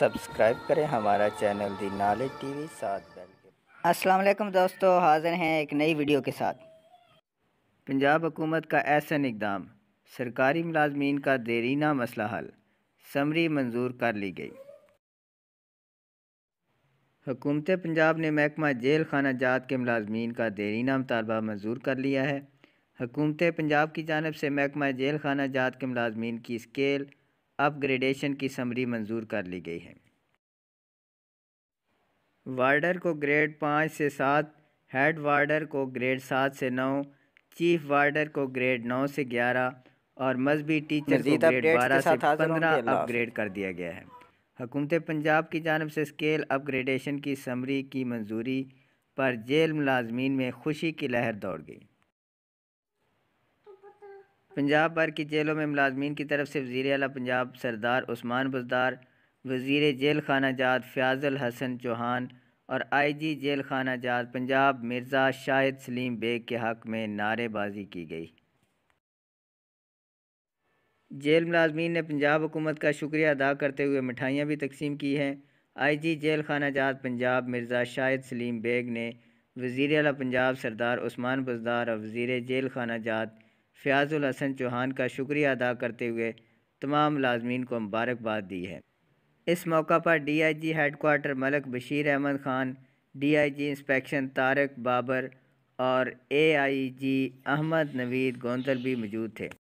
subscribe करें हमारा channel the knowledge TV साथ बेल अस्सलाम वालेकुम दोस्तों हाजिर हैं एक नई वीडियो के साथ पंजाब हुकूमत का ऐसा इकदाम सरकारी मुलाजमीन का देरीना मसला हल समरी मंजूर कर ली गई हुकूमत पंजाब ने महकमा जेल खाना जात के मुलाजमीन का देरीना मुतालबा मंजूर कर लिया है हुकूमत पंजाब की जानब से महकमा जेल खाना जात के मुलाजमीन की स्केल अपग्रेडेशन की समरी मंजूर कर ली गई है वार्डर को ग्रेड पाँच से सात हेड वार्डर को ग्रेड सात से नौ चीफ वार्डर को ग्रेड नौ से ग्यारह और मजहबी टीचर को ग्रेड बारह से पंद्रह अपग्रेड कर दिया गया है हुकूमत पंजाब की जानब से स्केल अपग्रेडेशन की समरी की मंजूरी पर जेल मुलाजमीन में खुशी की लहर दौड़ गई पंजाब भर की जेलों में मुलाजमीन की तरफ से वज़ी अला पंजाब सरदार उस्मान बुजदार वज़ी जेल खाना जात फ़याज़ुल हसन चौहान और आई जी जेल खाना जात पंजाब मिर्ज़ा शाहिद सलीम बेग के हक़ में नारेबाजी की गई जेल मुलाजमीन ने पंजाब हुकूमत का शुक्रिया अदा करते हुए मिठाइयाँ भी तकसीम की हैं आई जी जेल खाना जात पंजाब मिर्ज़ा शाहिद सलीम बेग ने वज़ी अला पंजाब सरदार उस्मान बुजदार और वज़ी जेल खाना जात फ़याज़ुल हसन चौहान का शुक्रिया अदा करते हुए तमाम लाजमीन को मुबारकबाद दी है इस मौका पर D I G head quarter Malik Bashir Ahmed Khan D I G inspection Tariq Babar और ए आई जी अहमद नवीद गोंदल भी मौजूद थे